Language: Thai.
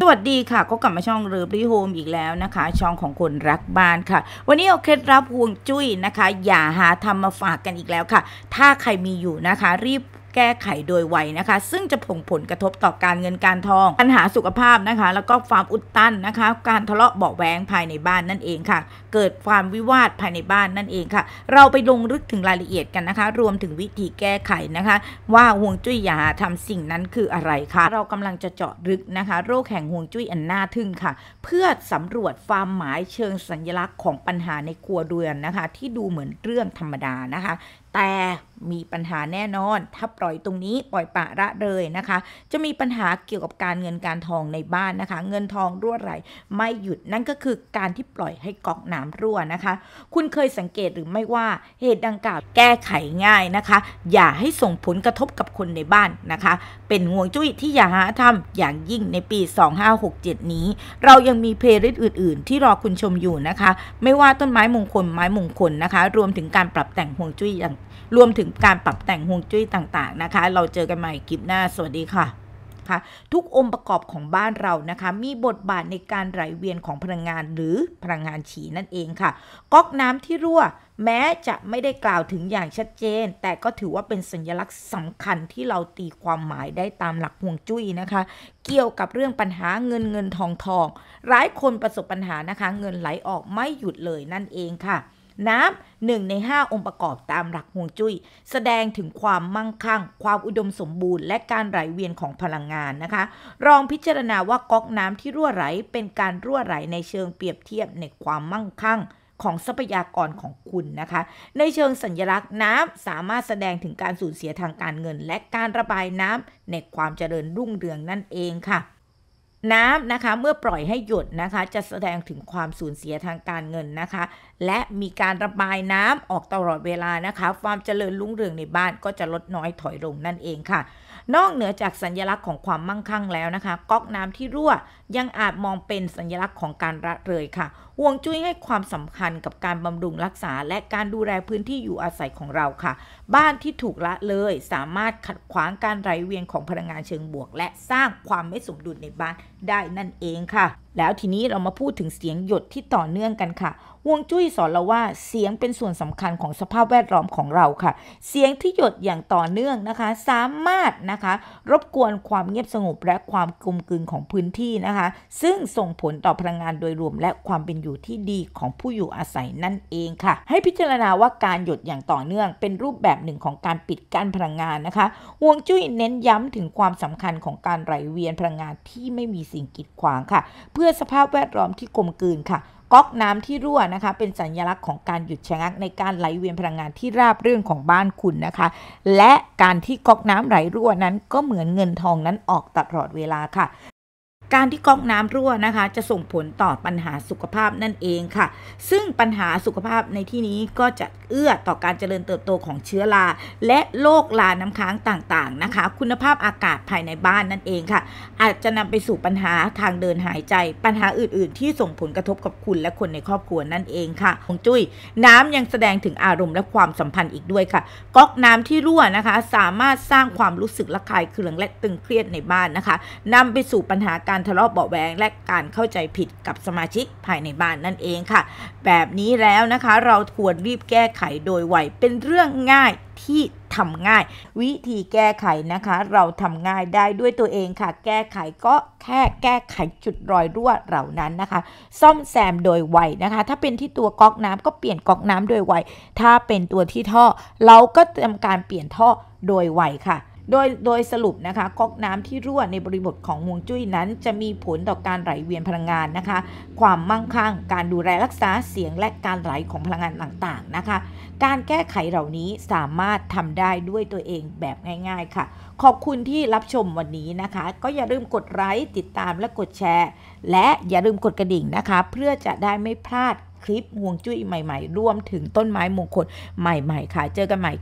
สวัสดีค่ะก็กลับมาช่องเรือบรีโฮมอีกแล้วนะคะ ช่องของคนรักบ้านค่ะ วันนี้เอาเคล็ดลับห่วงจุ้ยนะคะ อย่าหาทำมาฝากกันอีกแล้วค่ะ ถ้าใครมีอยู่นะคะ รีบแก้ไขโดยไวนะคะ ซึ่งจะผงผล กระทบต่อการเงินการทองปัญหาสุขภาพนะคะ แล้วก็ความอุดตันนะคะ การทะเลาะเบาแหวงภายในบ้านนั่นเองค่ะ เกิดความวิวาทภายในบ้านนั่นเองค่ะ เราไปลงลึกถึงรายละเอียดกันนะคะ รวมถึงวิธีแก้ไขนะคะ ว่าห่วงจุ้ยยาทำสิ่งนั้นคืออะไรคะเรากำลังจะเจาะลึกนะคะ โรคแห่งห่วงจุ้ยอันน่าทึ่งค่ะ เพื่อสำรวจความหมายเชิงสัญลักษณ์ของปัญหาในครัวเรือนนะคะ ที่ดูเหมือนเรื่องธรรมดานะคะแต่มีปัญหาแน่นอน ถ้าปล่อยตรงนี้ปล่อยปะระเลยนะคะ จะมีปัญหาเกี่ยวกับการเงินการทองในบ้านนะคะ เงินทองรั่วไหลไม่หยุดนั่นก็คือการที่ปล่อยให้กอกน้ำรั่วนะคะ คุณเคยสังเกตหรือไม่ว่าเหตุดังกล่าวแก้ไขง่ายนะคะ อย่าให้ส่งผลกระทบกับคนในบ้านนะคะ เป็นห่วงจุ้ยที่อย่าหาทำอย่างยิ่งในปี 2567 นี้ เรายังมีเพลย์ลิสต์อื่น ๆ ที่รอคุณชมอยู่นะคะ ไม่ว่าต้นไม้มงคลไม้มงคลนะคะ รวมถึงการปรับแต่งห่วงจุ้ยอย่างรวมถึงการปรับแต่งฮวง จุ้ยต่างๆนะคะ เราเจอกัน ใหม่ คลิป หน้า สวัสดีค่ะคะทุกองค์ประกอบของบ้านเรานะคะ มีบทบาทในการ ไหลเวียนของพลังงาน หรือพลังงานฉีนั่นเองค่ะ ก๊อกน้ำที่รั่ว แม้จะไม่ได้กล่าวถึงอย่างชัดเจน แต่ก็ถือว่าเป็นสัญลักษณ์สำคัญที่เราตีความหมายได้ตามหลักห่วงจุ้ยนะคะ เกี่ยวกับเรื่องปัญหาเงินเงินทองทอง หลายคนประสบปัญหานะคะ เงินไหลออกไม่หยุดเลยนั่นเองค่ะน้ำหนึ่งใน 5 องค์ประกอบตามหลักฮวงจุย้ย แสดงถึงความมั่งคั่ง ความอุดมสมบูรณ์และการไหลเวียนของพลังงานนะคะ รองพิจารณาว่าก๊อกน้ำที่รั่วไหลเป็นการรั่วไหลในเชิงเปรียบเทียบในความมั่งคั่ง ของทรัพยากรของคุณนะคะ ในเชิงสัญลักษณ์น้ำสามารถแสดงถึงการสูญเสียทางการเงิน และการระบายน้ำในความเจริญรุ่งเรืองนั่นเองค่ะน้ำนะคะเมื่อปล่อยให้หยุดนะคะ จะแสดงถึงความสูญเสียทางการเงินนะคะ และมีการระบายน้ำออกตลอดเวลานะคะ ความเจริญรุ่งเรืองในบ้านก็จะลดน้อยถอยลงนั่นเองค่ะ นอกเหนือจากสัญญลักษณ์ของความมั่งคั่งแล้วนะคะก๊อกน้ำที่รั่วยังอาจมองเป็นสัญญลักษณ์ของการระเลยค่ะห่วงจุ้ยให้ความสำคัญกับการบำรุงรักษา และการดูแลพื้นที่อยู่อาศัยของเราค่ะ บ้านที่ถูกละเลยสามารถขัดขวางการไหลเวียนของพลังงานเชิงบวก และสร้างความไม่สมดุลในบ้านได้นั่นเองค่ะแล้วทีนี้เรามาพูดถึงเสียงหยดที่ต่อเนื่องกันค่ะ วงจุ้ยสอนเราว่า เสียงเป็นส่วนสำคัญของสภาพแวดล้อมของเราค่ะ เสียงที่หยดอย่างต่อเนื่องนะคะ สามารถนะคะรบกวนความเงียบสงบและความกลมกลืนของพื้นที่นะคะ ซึ่งส่งผลต่อพลังงานโดยรวม และความเป็นอยู่ที่ดีของผู้อยู่อาศัยนั่นเองค่ะ ให้พิจารณาว่าการหยดอย่างต่อเนื่อง เป็นรูปแบบหนึ่งของการปิดกั้นพลังงานนะคะ วงจุ้ยเน้นย้ำถึงความสำคัญของการไหลเวียนพลังงานที่ไม่มีสิ่งกีดขวางค่ะเพื่อพื่อสภาพแวดล้อมที่กลมกลืน ค่ะ ก๊อกน้ำที่รั่วนะคะ เป็นสัญลักษณ์ของการหยุดชะงักในการไหลเวียนพลังงานที่ราบเรื่องของบ้านคุณนะคะ และการที่ก๊อกน้ำไหลรั่วนั้นก็เหมือนเงินทองนั้นออกตลอดเวลาค่ะการที่ก๊อกน้ำรั่วนะคะ จะส่งผลต่อปัญหาสุขภาพนั่นเองค่ะ ซึ่งปัญหาสุขภาพในที่นี้ก็จะเอื้อต่อการเจริญเติบโตของเชื้อราและโรคลาน้ำค้างต่างๆนะคะ คุณภาพอากาศภายในบ้านนั่นเองค่ะ อาจจะนำไปสู่ปัญหาทางเดินหายใจ ปัญหาอื่นๆ ที่ส่งผลกระทบกับคุณและคนในครอบครัวนั่นเองค่ะ ของจุย้ย น้ำยังแสดงถึงอารมณ์และความสัมพันธ์อีกด้วยค่ะ ก๊อกน้ำที่รั่วนะคะ สามารถสร้างความรู้สึกระคายเคืองและตึงเครียดในบ้านนะคะ นำไปสู่ปัญหาการทะเลาะเบาแวงและการเข้าใจผิดกับสมาชิกภายในบ้านนั่นเองค่ะ แบบนี้แล้วนะคะ เราควรรีบแก้ไขโดยไวเป็นเรื่องง่ายที่ทำง่าย วิธีแก้ไขนะคะ เราทำง่ายได้ด้วยตัวเองค่ะ แก้ไขก็แค่แก้ไขจุดรอยรั่วเหล่านั้นนะคะ ซ่อมแซมโดยไวนะคะ ถ้าเป็นที่ตัวก๊อกน้ำก็เปลี่ยนก๊อกน้ำโดยไวถ้าเป็นตัวที่ท่อ เราก็ทำการเปลี่ยนท่อโดยไวค่ะโดย โดยสรุป นะคะก๊อกน้ำที่รั่วในบริบทของห่วง จุ้ยนั้น จะมีผลต่อการไหลเวียนพลังงานนะคะ ความมั่งคั่งการดูแลรักษาเสียงและการไหลของพลังงานต่างๆนะคะ การแก้ไขเหล่านี้สามารถทำได้ด้วยตัวเองแบบง่าย ๆค่ะ ขอบคุณที่รับชมวันนี้นะคะก็อย่าลืมกดไลค์ติดตามและกดแชร์ และอย่าลืมกดกระดิ่งนะคะเพื่อจะได้ไม่พลาดคลิปห่วงจุ้ยใหม่ๆรวมถึงต้นไม้มงคลใหม่ๆค่ะเจอกันใหม่